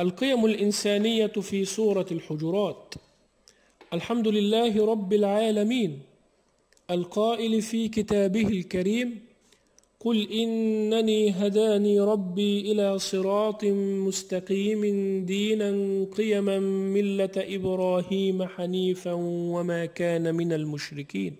القيم الإنسانية في سورة الحجرات الحمد لله رب العالمين القائل في كتابه الكريم قل إنني هداني ربي إلى صراط مستقيم دينا قيما ملة إبراهيم حنيفا وما كان من المشركين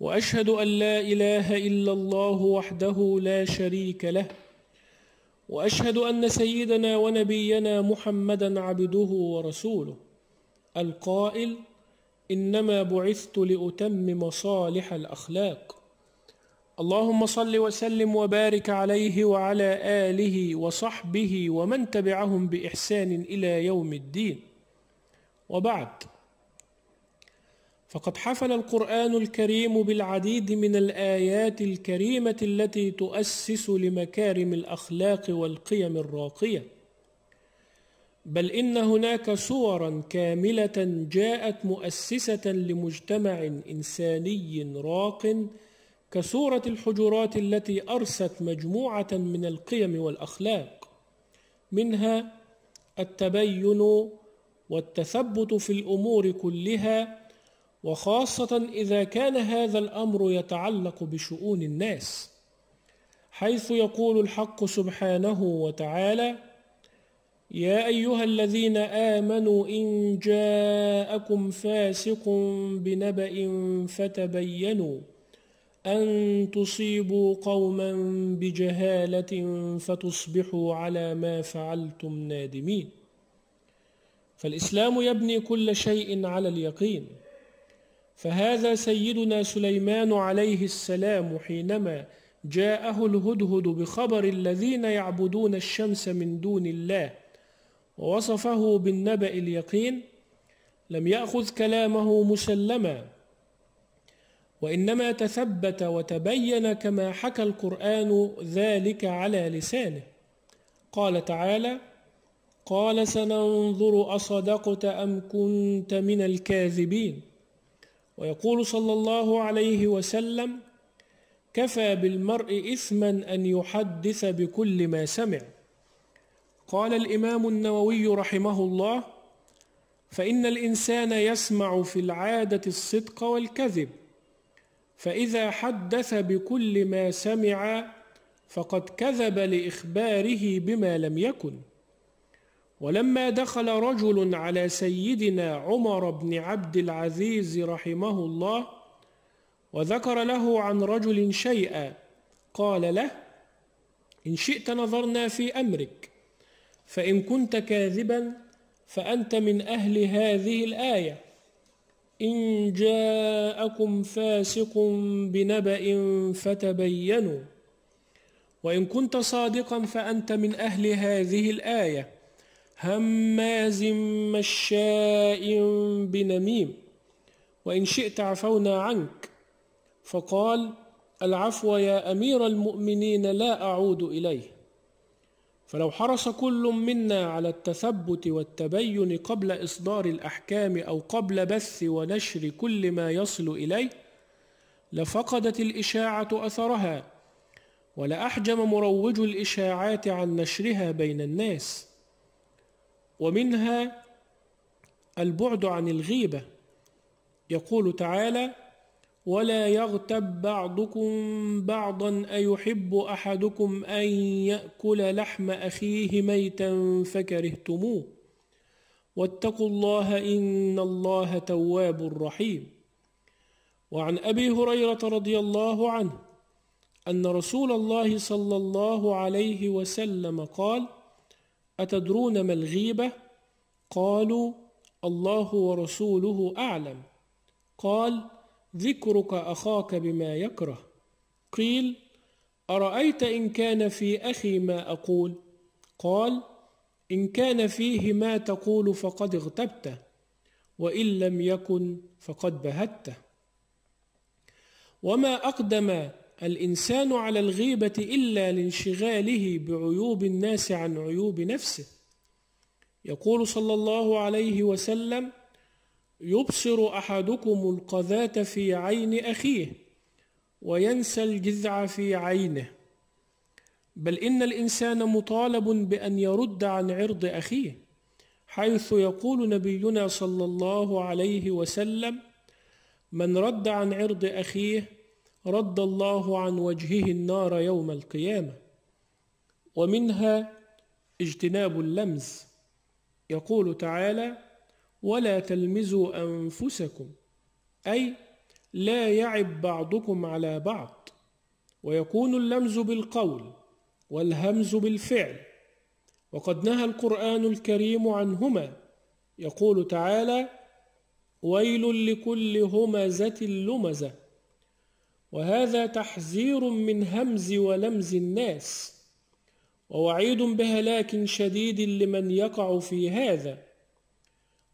وأشهد أن لا إله إلا الله وحده لا شريك له وأشهد أن سيدنا ونبينا محمدا عبده ورسوله القائل إنما بعثت لأتمم صالح الأخلاق اللهم صل وسلم وبارك عليه وعلى آله وصحبه ومن تبعهم بإحسان إلى يوم الدين وبعد فقد حفل القرآن الكريم بالعديد من الآيات الكريمة التي تؤسس لمكارم الأخلاق والقيم الراقية بل إن هناك صورا كاملة جاءت مؤسسة لمجتمع إنساني راق كصورة الحجرات التي أرست مجموعة من القيم والأخلاق منها التبين والتثبت في الأمور كلها وخاصة إذا كان هذا الأمر يتعلق بشؤون الناس حيث يقول الحق سبحانه وتعالى يا أيها الذين آمنوا إن جاءكم فاسق بنبأ فتبينوا أن تصيبوا قوما بجهالة فتصبحوا على ما فعلتم نادمين فالإسلام يبني كل شيء على اليقين فهذا سيدنا سليمان عليه السلام حينما جاءه الهدهد بخبر الذين يعبدون الشمس من دون الله ووصفه بالنبأ اليقين لم يأخذ كلامه مسلما وإنما تثبت وتبين كما حكى القرآن ذلك على لسانه قال تعالى قال سننظر أصدقت أم كنت من الكاذبين ويقول صلى الله عليه وسلم كفى بالمرء إثما أن يحدث بكل ما سمع قال الإمام النووي رحمه الله فإن الإنسان يسمع في العادة الصدق والكذب فإذا حدث بكل ما سمع فقد كذب لإخباره بما لم يكن ولما دخل رجل على سيدنا عمر بن عبد العزيز رحمه الله وذكر له عن رجل شيئا قال له إن شئت نظرنا في أمرك فإن كنت كاذبا فأنت من أهل هذه الآية إن جاءكم فاسق بنبأ فتبينوا وإن كنت صادقا فأنت من أهل هذه الآية هماز مشاء بنميم وإن شئت عفونا عنك فقال العفو يا أمير المؤمنين لا أعود إليه فلو حرص كل منا على التثبت والتبين قبل إصدار الأحكام أو قبل بث ونشر كل ما يصل إليه لفقدت الإشاعة أثرها ولأحجم مروج الإشاعات عن نشرها بين الناس ومنها البعد عن الغيبة يقول تعالى ولا يغتب بعضكم بعضا أيحب أحدكم أن يأكل لحم أخيه ميتا فكرهتموه واتقوا الله إن الله تواب رحيم وعن أبي هريرة رضي الله عنه أن رسول الله صلى الله عليه وسلم قال أتدرون ما الغيبة؟ قالوا الله ورسوله أعلم قال ذكرك أخاك بما يكره قيل أرأيت إن كان في أخي ما أقول قال إن كان فيه ما تقول فقد اغتبته وإن لم يكن فقد بهته وما أقدم الإنسان على الغيبة إلا لانشغاله بعيوب الناس عن عيوب نفسه يقول صلى الله عليه وسلم يبصر أحدكم القذاة في عين أخيه وينسى الجذع في عينه بل إن الإنسان مطالب بأن يرد عن عرض أخيه حيث يقول نبينا صلى الله عليه وسلم من رد عن عرض أخيه رد الله عن وجهه النار يوم القيامة ومنها اجتناب اللمز يقول تعالى ولا تلمزوا أنفسكم أي لا يعب بعضكم على بعض ويكون اللمز بالقول والهمز بالفعل وقد نهى القرآن الكريم عنهما يقول تعالى ويل لكل همزة لمزة وهذا تحذير من همز ولمز الناس ووعيد بهلاك شديد لمن يقع في هذا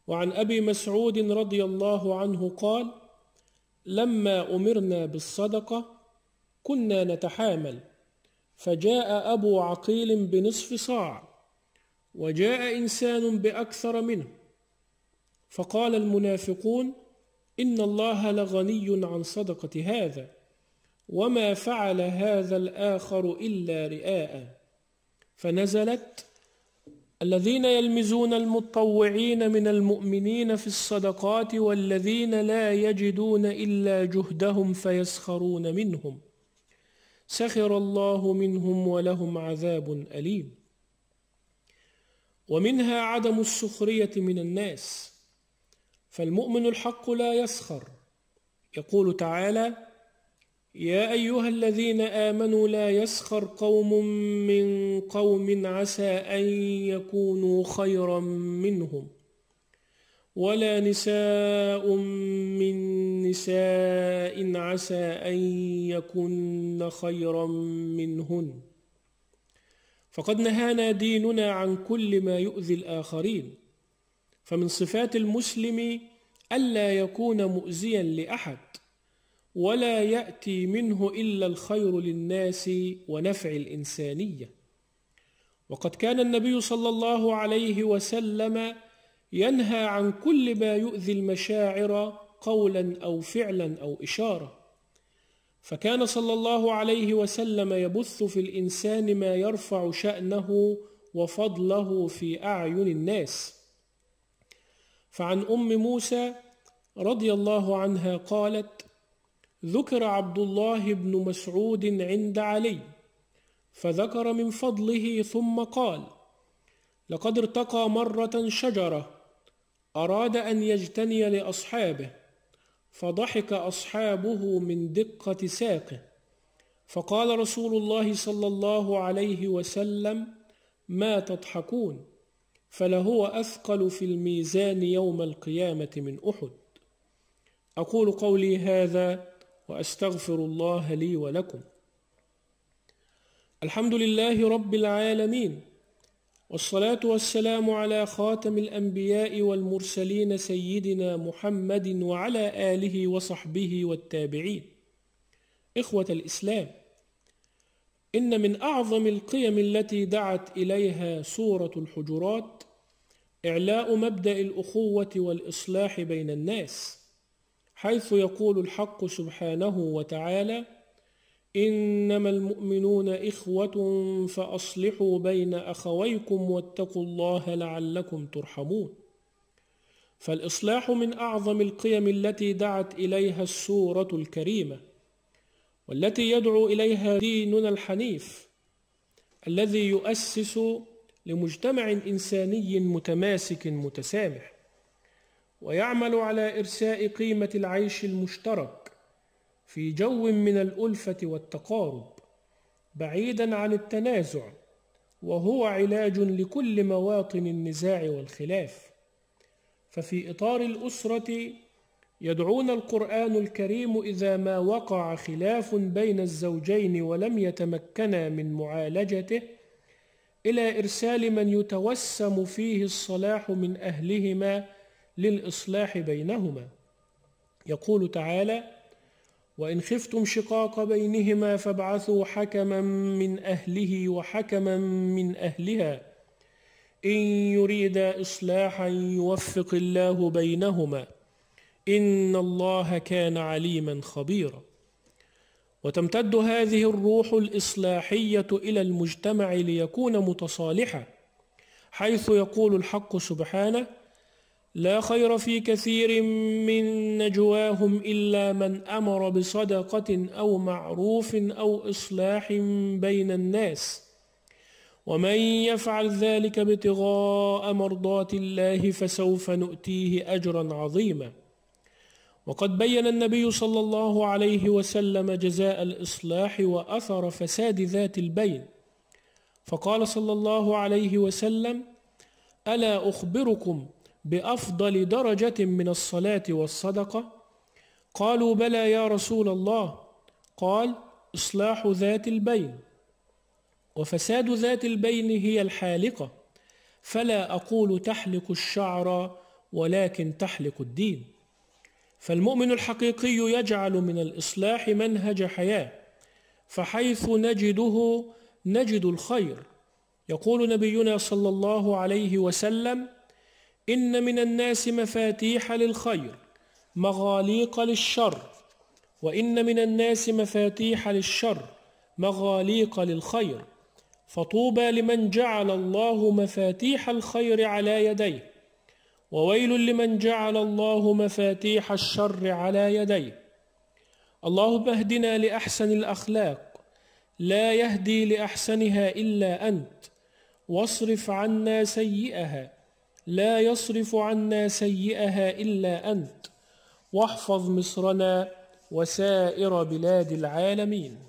وعن أبي مسعود رضي الله عنه قال لما أمرنا بالصدقة كنا نتحامل فجاء أبو عقيل بنصف صاع وجاء إنسان بأكثر منه فقال المنافقون إن الله لغني عن صدقة هذا وما فعل هذا الآخر إلا رئاء فنزلت الذين يلمزون المتطوعين من المؤمنين في الصدقات والذين لا يجدون إلا جهدهم فيسخرون منهم سخر الله منهم ولهم عذاب أليم ومنها عدم السخرية من الناس فالمؤمن الحق لا يسخر يقول تعالى يا أيها الذين آمنوا لا يسخر قوم من قوم عسى أن يكونوا خيرا منهم ولا نساء من نساء عسى أن يكن خيرا منهن فقد نهانا ديننا عن كل ما يؤذي الآخرين فمن صفات المسلم ألا يكون مؤذيا لأحد ولا يأتي منه إلا الخير للناس ونفع الإنسانية وقد كان النبي صلى الله عليه وسلم ينهى عن كل ما يؤذي المشاعر قولا أو فعلا أو إشارة فكان صلى الله عليه وسلم يبث في الإنسان ما يرفع شأنه وفضله في أعين الناس فعن أم موسى رضي الله عنها قالت ذكر عبد الله بن مسعود عند علي فذكر من فضله ثم قال لقد ارتقى مرة شجرة أراد أن يجتني لأصحابه فضحك أصحابه من دقة ساقه فقال رسول الله صلى الله عليه وسلم ما تضحكون فلهو أثقل في الميزان يوم القيامة من أحد أقول قولي هذا واستغفر الله لي ولكم الحمد لله رب العالمين والصلاه والسلام على خاتم الانبياء والمرسلين سيدنا محمد وعلى اله وصحبه والتابعين اخوه الاسلام ان من اعظم القيم التي دعت اليها سوره الحجرات اعلاء مبدا الاخوه والاصلاح بين الناس حيث يقول الحق سبحانه وتعالى إنما المؤمنون إخوة فأصلحوا بين أخويكم واتقوا الله لعلكم ترحمون فالإصلاح من أعظم القيم التي دعت إليها السورة الكريمة والتي يدعو إليها ديننا الحنيف الذي يؤسس لمجتمع إنساني متماسك متسامح ويعمل على إرساء قيمة العيش المشترك في جو من الألفة والتقارب بعيدا عن التنازع وهو علاج لكل مواطن النزاع والخلاف ففي إطار الأسرة يدعون القرآن الكريم إذا ما وقع خلاف بين الزوجين ولم يتمكنا من معالجته إلى إرسال من يتوسم فيه الصلاح من أهلهما للإصلاح بينهما يقول تعالى وإن خفتم شقاق بينهما فابعثوا حكما من أهله وحكما من أهلها إن يريد إصلاحا يوفق الله بينهما إن الله كان عليما خبيرا وتمتد هذه الروح الإصلاحية إلى المجتمع ليكون متصالحا حيث يقول الحق سبحانه لا خير في كثير من نجواهم إلا من أمر بصدقة أو معروف أو إصلاح بين الناس ومن يفعل ذلك ابتغاء مرضات الله فسوف نؤتيه أجرا عظيما وقد بين النبي صلى الله عليه وسلم جزاء الإصلاح وأثر فساد ذات البين فقال صلى الله عليه وسلم ألا أخبركم بافضل درجه من الصلاه والصدقه قالوا بلى يا رسول الله قال اصلاح ذات البين وفساد ذات البين هي الحالقه فلا اقول تحلق الشعر ولكن تحلق الدين فالمؤمن الحقيقي يجعل من الاصلاح منهج حياه فحيث نجده نجد الخير يقول نبينا صلى الله عليه وسلم إن من الناس مفاتيح للخير مغاليق للشر وإن من الناس مفاتيح للشر مغاليق للخير فطوبى لمن جعل الله مفاتيح الخير على يديه وويل لمن جعل الله مفاتيح الشر على يديه اللهم اهدنا لأحسن الأخلاق لا يهدي لأحسنها إلا أنت واصرف عنا سيئها لا يصرف عنا سيئها إلا أنت واحفظ مصرنا وسائر بلاد العالمين